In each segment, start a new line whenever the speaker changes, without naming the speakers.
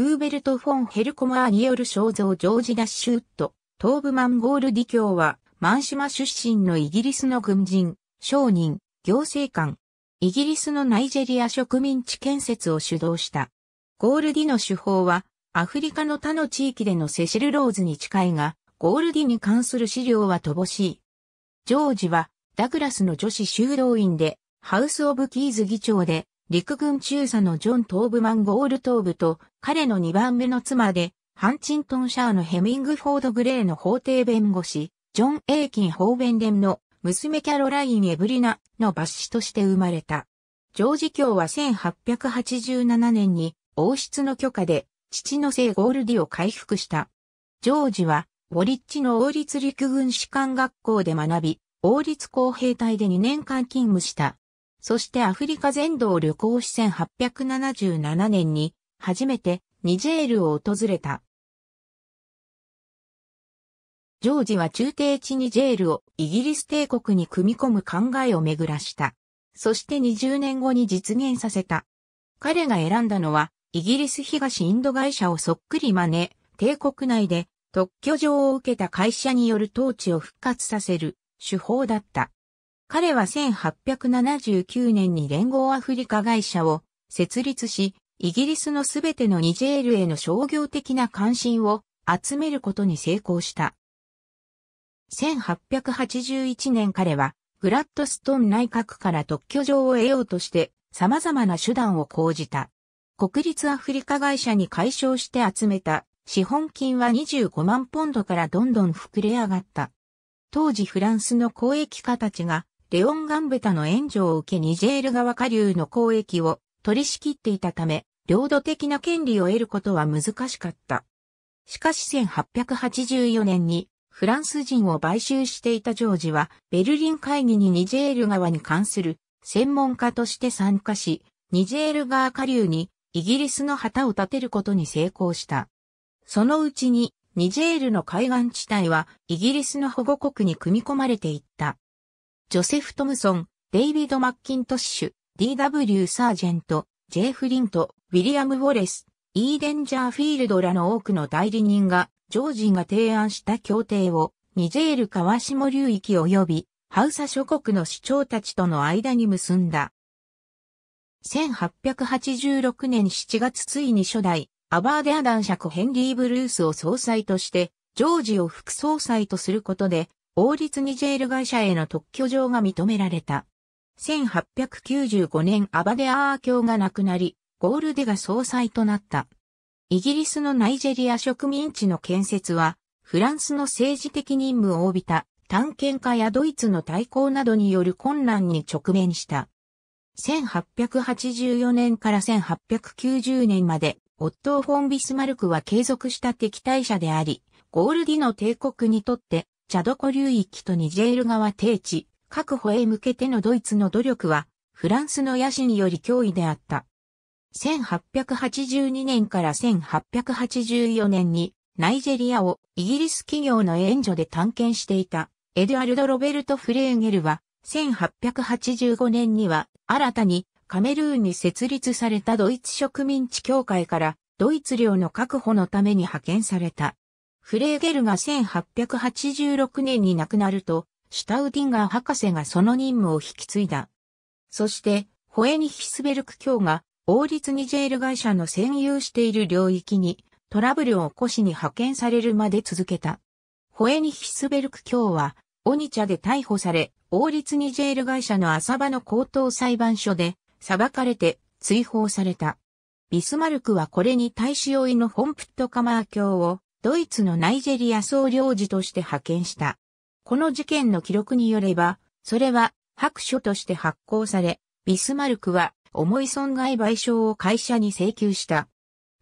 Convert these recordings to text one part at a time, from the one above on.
フーベルト・フォン・ヘルコマーによる肖像ジョージ・ダッシュウッド、東部マンゴールディ教は、マンシマ出身のイギリスの軍人、商人、行政官。イギリスのナイジェリア植民地建設を主導した。ゴールディの手法は、アフリカの他の地域でのセシルローズに近いが、ゴールディに関する資料は乏しい。ジョージは、ダグラスの女子修道院で、ハウス・オブ・キーズ議長で、陸軍中佐のジョン・トーブマン・ゴールトーブと、彼の2番目の妻で、ハンチントン・シャーのヘミングフォード・グレーの法廷弁護士、ジョン・エイキン・ホーベンデムの娘キャロライン・エブリナの抜子として生まれた。ジョージ教は1887年に王室の許可で父の姓ゴールディを回復した。ジョージは、ウォリッチの王立陸軍士官学校で学び、王立工兵隊で2年間勤務した。そしてアフリカ全土を旅行し1877年に初めてニジェールを訪れた。ジョージは中帝地ニジェールをイギリス帝国に組み込む考えを巡らした。そして20年後に実現させた。彼が選んだのはイギリス東インド会社をそっくり真似、帝国内で特許状を受けた会社による統治を復活させる手法だった。彼は1879年に連合アフリカ会社を設立し、イギリスのすべてのニジェールへの商業的な関心を集めることに成功した。1881年彼はグラッドストン内閣から特許状を得ようとして様々な手段を講じた。国立アフリカ会社に解消して集めた資本金は25万ポンドからどんどん膨れ上がった。当時フランスの公益家たちがレオン・ガンベタの援助を受けニジェール川下流の交易を取り仕切っていたため、領土的な権利を得ることは難しかった。しかし1884年にフランス人を買収していたジョージは、ベルリン会議にニジェール川に関する専門家として参加し、ニジェール川下流にイギリスの旗を立てることに成功した。そのうちにニジェールの海岸地帯はイギリスの保護国に組み込まれていった。ジョセフ・トムソン、デイビド・マッキントッシュ、D.W. サージェント、J. フリント、ウィリアム・ウォレス、イーデンジャーフィールドらの多くの代理人が、ジョージが提案した協定を、ニジェールカワシモ流域及び、ハウサ諸国の市長たちとの間に結んだ。1886年7月ついに初代、アバーデア男爵ヘンリー・ブルースを総裁として、ジョージを副総裁とすることで、王立ニジェール会社への特許状が認められた。1895年アバデアー教が亡くなり、ゴールデが総裁となった。イギリスのナイジェリア植民地の建設は、フランスの政治的任務を帯びた探検家やドイツの対抗などによる困難に直面した。1884年から1890年まで、オットー・フォン・ビスマルクは継続した敵対者であり、ゴールディの帝国にとってチャドコ流域とニジェール川低地、確保へ向けてのドイツの努力は、フランスの野心より脅威であった。1882年から1884年に、ナイジェリアをイギリス企業の援助で探検していた、エドアルド・ロベルト・フレーゲルは、1885年には、新たにカメルーンに設立されたドイツ植民地協会から、ドイツ領の確保のために派遣された。フレーゲルが1886年に亡くなると、シュタウディンガー博士がその任務を引き継いだ。そして、ホエニヒスベルク卿が、王立ニジェール会社の占有している領域に、トラブルを起こしに派遣されるまで続けた。ホエニヒスベルク卿は、オニチャで逮捕され、王立ニジェール会社の浅場の高等裁判所で、裁かれて、追放された。ビスマルクはこれに大使用意のホンプットカマー卿をドイツのナイジェリア総領事として派遣した。この事件の記録によれば、それは白書として発行され、ビスマルクは重い損害賠償を会社に請求した。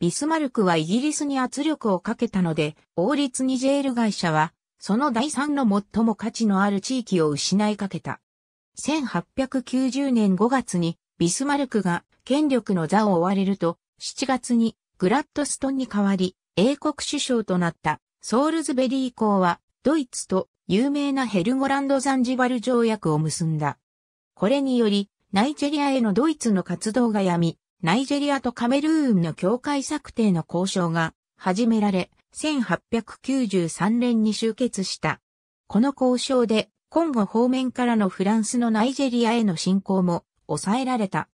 ビスマルクはイギリスに圧力をかけたので、王立ニジェール会社は、その第三の最も価値のある地域を失いかけた。1890年5月にビスマルクが権力の座を追われると、7月にグラッドストンに代わり、英国首相となったソールズベリー公はドイツと有名なヘルゴランド・ザンジバル条約を結んだ。これにより、ナイジェリアへのドイツの活動がやみ、ナイジェリアとカメルーンの境界策定の交渉が始められ、1893年に終結した。この交渉で、今後方面からのフランスのナイジェリアへの侵攻も抑えられた。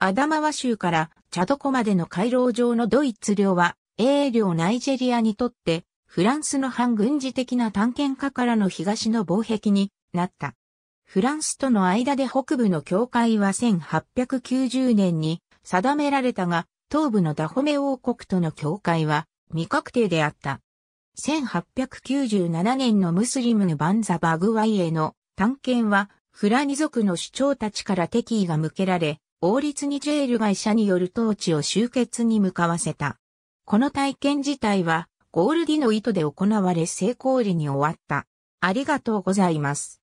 アダマワ州からチャドコまでの回廊上のドイツ領は英領ナイジェリアにとってフランスの反軍事的な探検家からの東の防壁になった。フランスとの間で北部の境界は1890年に定められたが、東部のダホメ王国との境界は未確定であった。1897年のムスリムのバンザ・バグワイへの探検は、フラニ族の主張たちから敵意が向けられ、王立ニジェール会社による統治を終結に向かわせた。この体験自体はゴールディの意図で行われ成功裏に終わった。ありがとうございます。